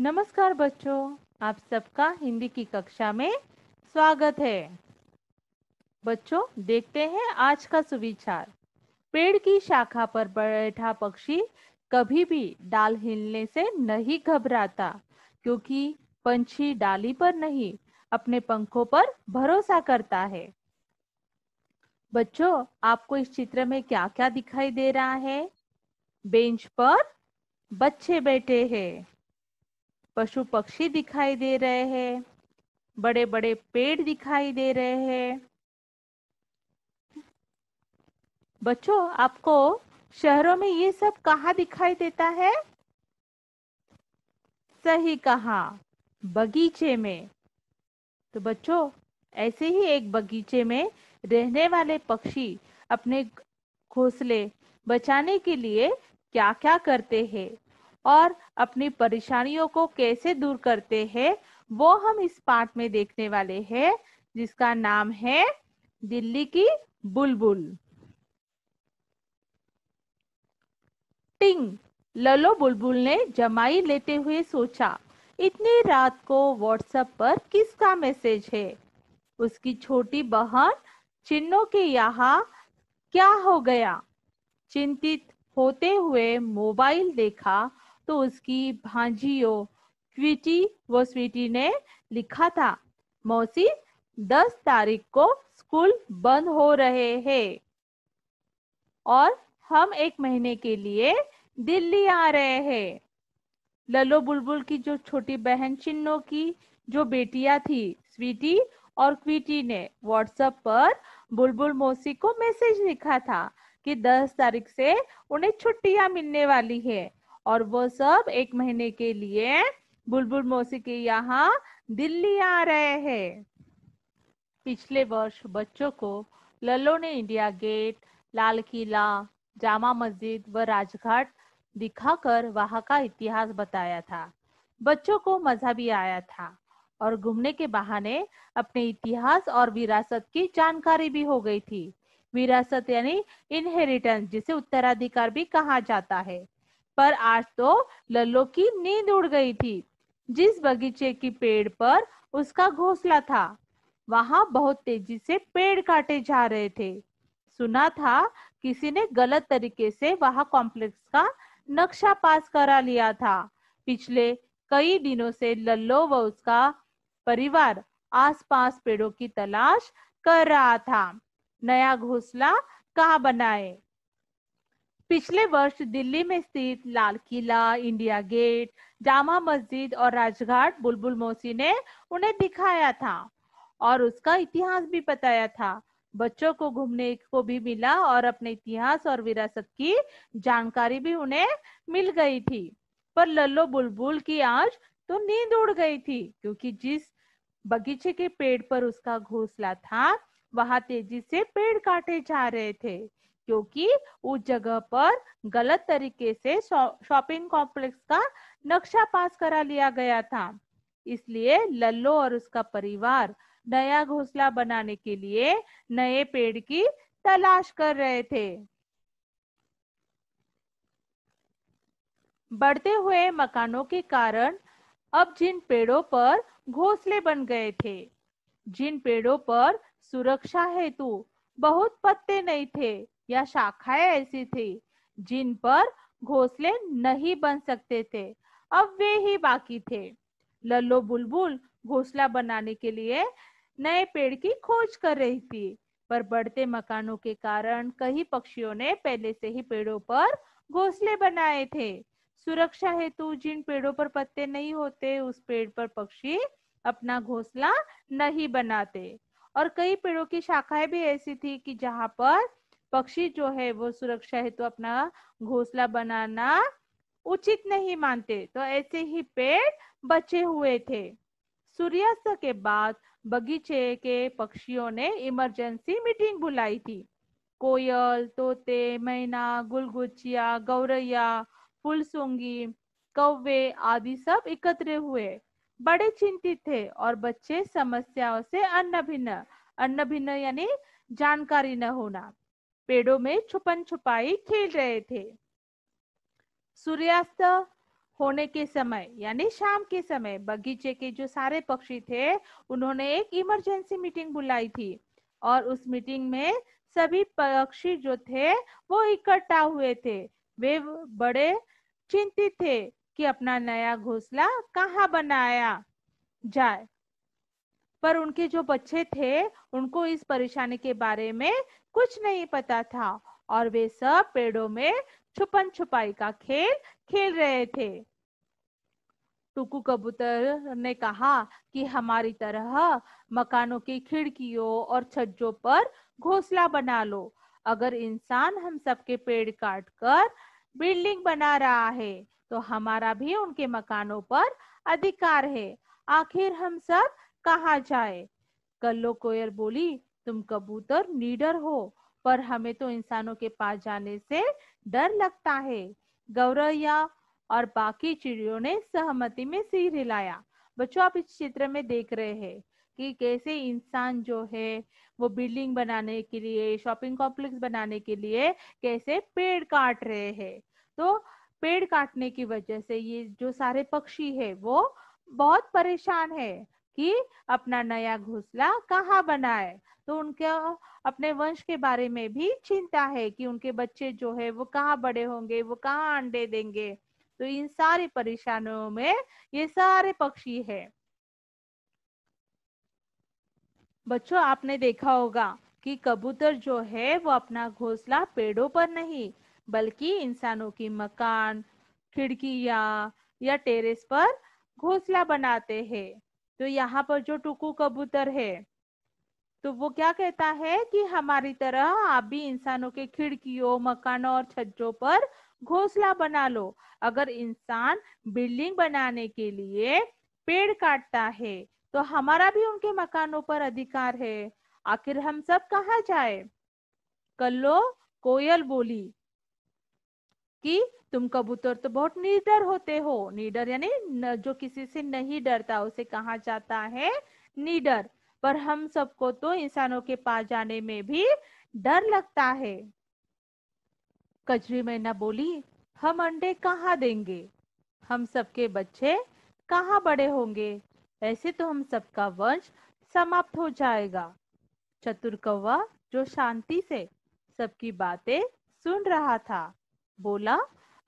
नमस्कार बच्चों आप सबका हिंदी की कक्षा में स्वागत है बच्चों देखते हैं आज का सुविचार पेड़ की शाखा पर बैठा पक्षी कभी भी डाल हिलने से नहीं घबराता क्योंकि पंछी डाली पर नहीं अपने पंखों पर भरोसा करता है बच्चों आपको इस चित्र में क्या क्या दिखाई दे रहा है बेंच पर बच्चे बैठे हैं पशु पक्षी दिखाई दे रहे हैं बड़े बड़े पेड़ दिखाई दे रहे हैं बच्चों आपको शहरों में ये सब कहा दिखाई देता है सही कहा बगीचे में तो बच्चों ऐसे ही एक बगीचे में रहने वाले पक्षी अपने घोंसले बचाने के लिए क्या क्या करते हैं और अपनी परेशानियों को कैसे दूर करते हैं वो हम इस पाठ में देखने वाले हैं जिसका नाम है दिल्ली की बुलबुल टिंग ललो बुलबुल ने जमाई लेते हुए सोचा इतनी रात को व्हाट्सएप पर किसका मैसेज है उसकी छोटी बहन चिन्नो के यहाँ क्या हो गया चिंतित होते हुए मोबाइल देखा तो उसकी भांजियो स्वीटी वो स्वीटी ने लिखा था मौसी दस तारीख को स्कूल बंद हो रहे हैं और हम एक महीने के लिए दिल्ली आ रहे हैं ललो बुलबुल की जो छोटी बहन चिन्नो की जो बेटियां थी स्वीटी और क्वीटी ने व्हाट्सएप पर बुलबुल मौसी को मैसेज लिखा था कि 10 तारीख से उन्हें छुट्टियां मिलने वाली है और वो सब एक महीने के लिए बुलबुल मौसी के यहाँ दिल्ली आ रहे हैं पिछले वर्ष बच्चों को लल्लो ने इंडिया गेट लाल किला जामा मस्जिद व राजघाट दिखाकर वहां का इतिहास बताया था बच्चों को मजा भी आया था और घूमने के बहाने अपने इतिहास और विरासत की जानकारी भी हो गई थी विरासत यानी इनहेरिटेंस जिसे उत्तराधिकार भी कहा जाता है पर आज तो लल्लो की नींद उड़ गई थी जिस बगीचे की पेड़ पर उसका घोंसला था वहां बहुत तेजी से पेड़ काटे जा रहे थे सुना था किसी ने गलत तरीके से वहां कॉम्प्लेक्स का नक्शा पास करा लिया था पिछले कई दिनों से लल्लो व उसका परिवार आसपास पेड़ों की तलाश कर रहा था नया घोंसला कहाँ बनाए पिछले वर्ष दिल्ली में स्थित लाल किला इंडिया गेट जामा मस्जिद और राजघाट बुलबुल मौसी ने उन्हें दिखाया था और उसका इतिहास भी बताया था बच्चों को घूमने को भी मिला और अपने इतिहास और विरासत की जानकारी भी उन्हें मिल गई थी पर लल्लो बुलबुल की आज तो नींद उड़ गई थी क्योंकि जिस बगीचे के पेड़ पर उसका घोंसला था वहां तेजी से पेड़ काटे जा रहे थे क्योंकि उस जगह पर गलत तरीके से शॉपिंग कॉम्प्लेक्स का नक्शा पास करा लिया गया था इसलिए लल्लो और उसका परिवार नया घोसला बनाने के लिए नए पेड़ की तलाश कर रहे थे बढ़ते हुए मकानों के कारण अब जिन पेड़ों पर घोसले बन गए थे जिन पेड़ों पर सुरक्षा हेतु बहुत पत्ते नहीं थे या शाखाएं ऐसी थी जिन पर घोंसले नहीं बन सकते थे अब वे ही बाकी थे लल्लो बुलबुल घोंसला बनाने के लिए नए पेड़ की खोज कर रही थी पर बढ़ते मकानों के कारण कई पक्षियों ने पहले से ही पेड़ों पर घोंसले बनाए थे सुरक्षा हेतु जिन पेड़ों पर पत्ते नहीं होते उस पेड़ पर पक्षी अपना घोंसला नहीं बनाते और कई पेड़ों की शाखाएं भी ऐसी थी कि जहां पर पक्षी जो है वो सुरक्षा हेतु तो अपना घोसला बनाना उचित नहीं मानते तो ऐसे ही पेड़ बचे हुए थे सूर्यास्त के बाद बगीचे के पक्षियों ने इमरजेंसी मीटिंग बुलाई थी कोयल तोते मैना गुलगुचिया गौरैया फुलसूंगी कौवे आदि सब एकत्र हुए बड़े चिंतित थे और बच्चे समस्याओं से अन्न भिन्न अन्न भिन्न यानी जानकारी न होना पेड़ों में छुपन छुपाई खेल रहे थे सूर्यास्त होने के समय यानी शाम के समय बगीचे के जो सारे पक्षी थे उन्होंने एक इमरजेंसी मीटिंग बुलाई थी और उस मीटिंग में सभी पक्षी जो थे वो इकट्ठा हुए थे वे बड़े चिंतित थे कि अपना नया घोसला कहाँ बनाया जाए पर उनके जो बच्चे थे उनको इस परेशानी के बारे में कुछ नहीं पता था और वे सब पेड़ों में छुपन छुपाई का खेल खेल रहे थे कबूतर ने कहा कि हमारी तरह मकानों की खिड़कियों और छज्जों पर घोंसला बना लो अगर इंसान हम सबके पेड़ काट कर बिल्डिंग बना रहा है तो हमारा भी उनके मकानों पर अधिकार है आखिर हम सब कहा जाए कल्लो कोयर बोली तुम कबूतर नीडर हो पर हमें तो इंसानों के पास जाने से डर लगता है गौरैया और बाकी चिड़ियों ने सहमति में सिर हिलाया बच्चों आप इस चित्र में देख रहे हैं कि कैसे इंसान जो है वो बिल्डिंग बनाने के लिए शॉपिंग कॉम्प्लेक्स बनाने के लिए कैसे पेड़ काट रहे हैं तो पेड़ काटने की वजह से ये जो सारे पक्षी है वो बहुत परेशान है कि अपना नया घोसला कहाँ बनाए तो उनके अपने वंश के बारे में भी चिंता है कि उनके बच्चे जो है वो कहाँ बड़े होंगे वो कहाँ अंडे देंगे तो इन सारी परेशानियों में ये सारे पक्षी है बच्चों आपने देखा होगा कि कबूतर जो है वो अपना घोसला पेड़ों पर नहीं बल्कि इंसानों की मकान खिड़कियां या टेरेस पर घोसला बनाते हैं तो यहाँ पर जो टुकू कबूतर है तो वो क्या कहता है कि हमारी तरह आप भी इंसानों के खिड़कियों मकानों और छज्जों पर घोसला बना लो अगर इंसान बिल्डिंग बनाने के लिए पेड़ काटता है तो हमारा भी उनके मकानों पर अधिकार है आखिर हम सब कहा जाए कल्लो कोयल बोली कि तुम कबूतर तो बहुत निडर होते हो निडर यानी जो किसी से नहीं डरता उसे कहा जाता है निडर पर हम सबको तो इंसानों के पास जाने में भी डर लगता है कजरी मैना बोली हम अंडे कहाँ देंगे हम सबके बच्चे कहाँ बड़े होंगे ऐसे तो हम सबका वंश समाप्त हो जाएगा चतुर कौवा जो शांति से सबकी बातें सुन रहा था बोला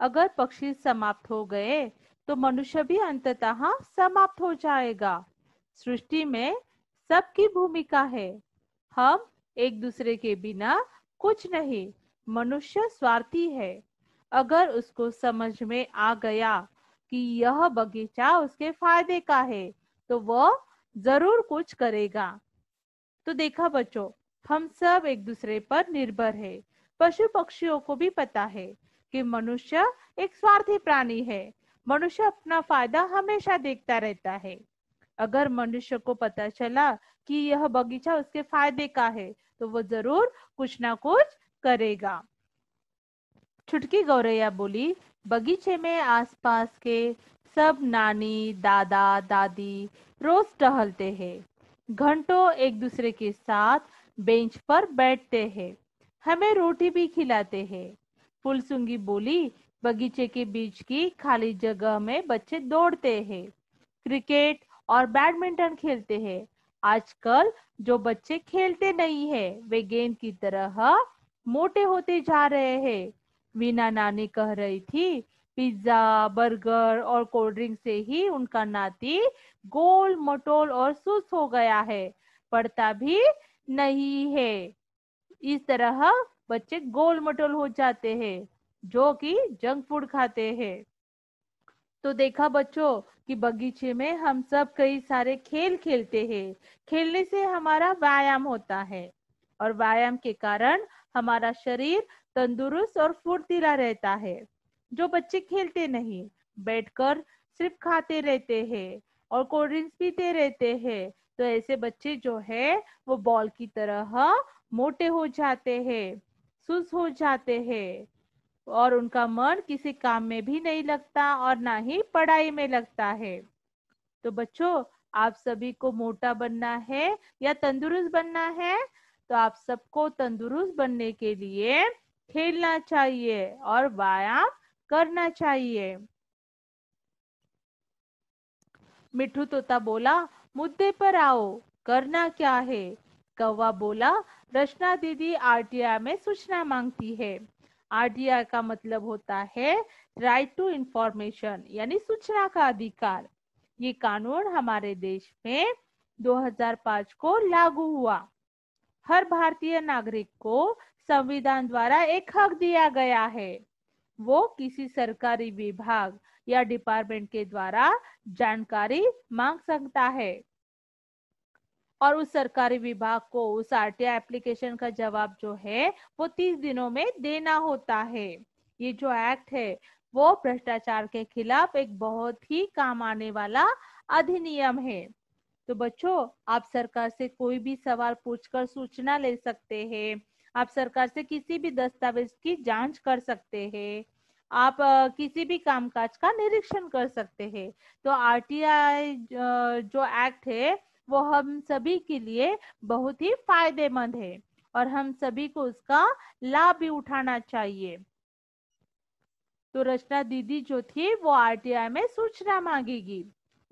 अगर पक्षी समाप्त हो गए तो मनुष्य भी अंततः समाप्त हो जाएगा सृष्टि में सबकी भूमिका है हम एक दूसरे के बिना कुछ नहीं मनुष्य स्वार्थी है अगर उसको समझ में आ गया कि यह बगीचा उसके फायदे का है तो वह जरूर कुछ करेगा तो देखा बच्चों हम सब एक दूसरे पर निर्भर है पशु पक्षियों को भी पता है कि मनुष्य एक स्वार्थी प्राणी है मनुष्य अपना फायदा हमेशा देखता रहता है अगर मनुष्य को पता चला कि यह बगीचा उसके फायदे का है तो वो जरूर कुछ ना कुछ करेगा छुटकी गौरैया बोली बगीचे में आसपास के सब नानी दादा दादी रोज टहलते हैं घंटों एक दूसरे के साथ बेंच पर बैठते हैं हमें रोटी भी खिलाते हैं फुलसुंगी बोली बगीचे के बीच की खाली जगह में बच्चे दौड़ते हैं क्रिकेट और बैडमिंटन खेलते हैं आजकल जो बच्चे खेलते नहीं है वे गेंद की तरह मोटे होते जा रहे हैं वीना नानी कह रही थी पिज्जा बर्गर और कोल्ड ड्रिंक से ही उनका नाती गोल मटोल और सुस्त हो गया है पढ़ता भी नहीं है इस तरह बच्चे गोल मटोल हो जाते हैं जो कि जंक फूड खाते हैं तो देखा बच्चों कि बगीचे में हम सब कई सारे खेल खेलते हैं खेलने से हमारा व्यायाम होता है और व्यायाम के कारण हमारा शरीर तंदुरुस्त और फुर्तीला रहता है जो बच्चे खेलते नहीं बैठकर सिर्फ खाते रहते हैं और कोल्ड ड्रिंक्स पीते रहते हैं तो ऐसे बच्चे जो है वो बॉल की तरह मोटे हो जाते हैं सुस हो जाते हैं और उनका मन किसी काम में भी नहीं लगता और ना ही पढ़ाई में लगता है तो बच्चों आप सभी को मोटा बनना है या तंदुरुस्त बनना है तो आप सबको तंदुरुस्त बनने के लिए खेलना चाहिए और व्यायाम करना चाहिए मिठू तोता बोला मुद्दे पर आओ करना क्या है कौवा बोला रचना दीदी आरटीआई में सूचना मांगती है आरटीआई का मतलब होता है राइट टू इंफॉर्मेशन यानी सूचना का अधिकार ये कानून हमारे देश में 2005 को लागू हुआ हर भारतीय नागरिक को संविधान द्वारा एक हक दिया गया है वो किसी सरकारी विभाग या डिपार्टमेंट के द्वारा जानकारी मांग सकता है और उस सरकारी विभाग को उस आरटीआई एप्लीकेशन का जवाब जो है वो तीस दिनों में देना होता है ये जो एक्ट है वो भ्रष्टाचार के खिलाफ एक बहुत ही काम आने वाला अधिनियम है तो बच्चों आप सरकार से कोई भी सवाल पूछकर सूचना ले सकते हैं आप सरकार से किसी भी दस्तावेज की जांच कर सकते हैं आप किसी भी कामकाज का निरीक्षण कर सकते हैं तो आरटीआई जो एक्ट है वो हम सभी के लिए बहुत ही फायदेमंद है और हम सभी को उसका लाभ भी उठाना चाहिए तो रचना दीदी जो थी वो आरटीआई में सूचना मांगेगी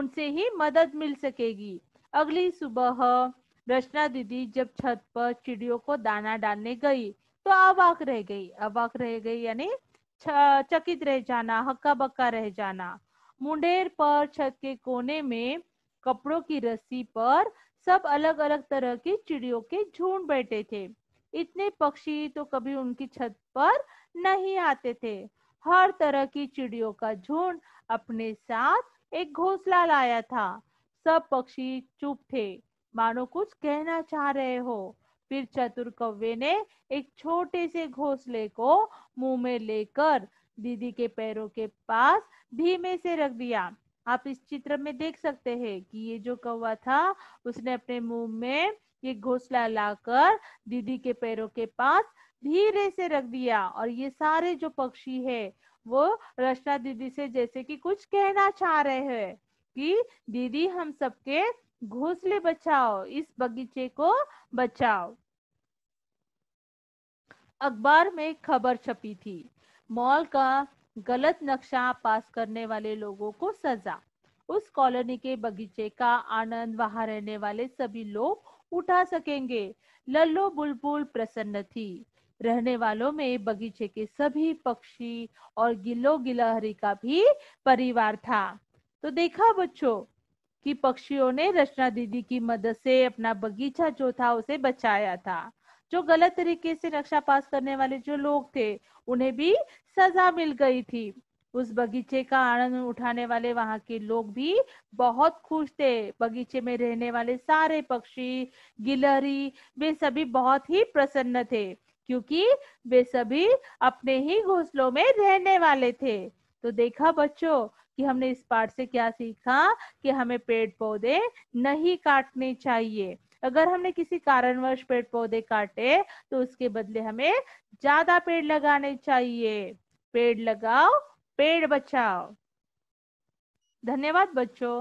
उनसे ही मदद मिल सकेगी अगली सुबह रचना दीदी जब छत पर चिड़ियों को दाना डालने गई तो अवाक रह गई अवाक रह गई यानी चकित रह जाना हक्का बक्का रह जाना मुंडेर पर छत के कोने में कपड़ों की रस्सी पर सब अलग अलग तरह की चिड़ियों के झुंड बैठे थे इतने पक्षी तो कभी उनकी छत पर नहीं आते थे हर तरह की चिड़ियों का झुंड अपने साथ एक घोंसला लाया था सब पक्षी चुप थे मानो कुछ कहना चाह रहे हो फिर चतुर कौवे ने एक छोटे से घोंसले को मुंह में लेकर दीदी के पैरों के पास धीमे से रख दिया आप इस चित्र में देख सकते हैं कि ये जो कौवा था उसने अपने मुंह में ये घोसला लाकर दीदी के पैरों के पास धीरे से रख दिया और ये सारे जो पक्षी है वो रचना दीदी से जैसे कि कुछ कहना चाह रहे हैं कि दीदी हम सबके घोसले बचाओ इस बगीचे को बचाओ अखबार में खबर छपी थी मॉल का गलत नक्शा पास करने वाले लोगों को सजा उस कॉलोनी के बगीचे का आनंद वहां रहने वाले सभी लोग उठा सकेंगे लल्लो बुलबुल प्रसन्न थी रहने वालों में बगीचे के सभी पक्षी और गिल्लो गिलहरी का भी परिवार था तो देखा बच्चों कि पक्षियों ने रचना दीदी की मदद से अपना बगीचा जो था उसे बचाया था जो गलत तरीके से नक्शा पास करने वाले जो लोग थे उन्हें भी सजा मिल गई थी उस बगीचे का आनंद उठाने वाले वहां के लोग भी बहुत खुश थे बगीचे में रहने वाले सारे पक्षी गिलहरी वे सभी बहुत ही प्रसन्न थे क्योंकि वे सभी अपने ही घोंसलों में रहने वाले थे तो देखा बच्चों कि हमने इस पाठ से क्या सीखा कि हमें पेड़ पौधे नहीं काटने चाहिए अगर हमने किसी कारणवश पेड़ पौधे काटे तो उसके बदले हमें ज्यादा पेड़ लगाने चाहिए पेड़ लगाओ पेड़ बचाओ धन्यवाद बच्चों